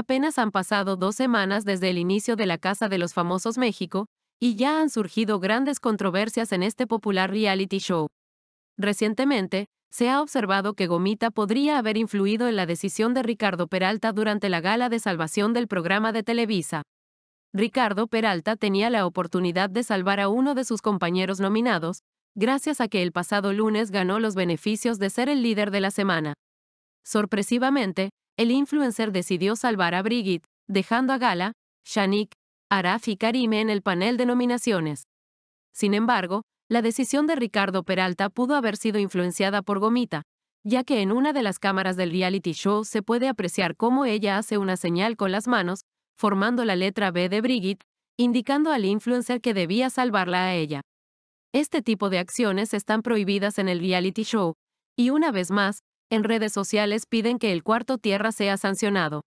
Apenas han pasado dos semanas desde el inicio de la Casa de los Famosos México, y ya han surgido grandes controversias en este popular reality show. Recientemente, se ha observado que Gomita podría haber influido en la decisión de Ricardo Peralta durante la gala de salvación del programa de Televisa. Ricardo Peralta tenía la oportunidad de salvar a uno de sus compañeros nominados, gracias a que el pasado lunes ganó los beneficios de ser el líder de la semana. Sorpresivamente, el influencer decidió salvar a Brigitte, dejando a Gala, Shanik, Araf y Karime en el panel de nominaciones. Sin embargo, la decisión de Ricardo Peralta pudo haber sido influenciada por Gomita, ya que en una de las cámaras del reality show se puede apreciar cómo ella hace una señal con las manos, formando la letra B de Brigitte, indicando al influencer que debía salvarla a ella. Este tipo de acciones están prohibidas en el reality show, y una vez más, en redes sociales piden que el cuarto tierra sea sancionado.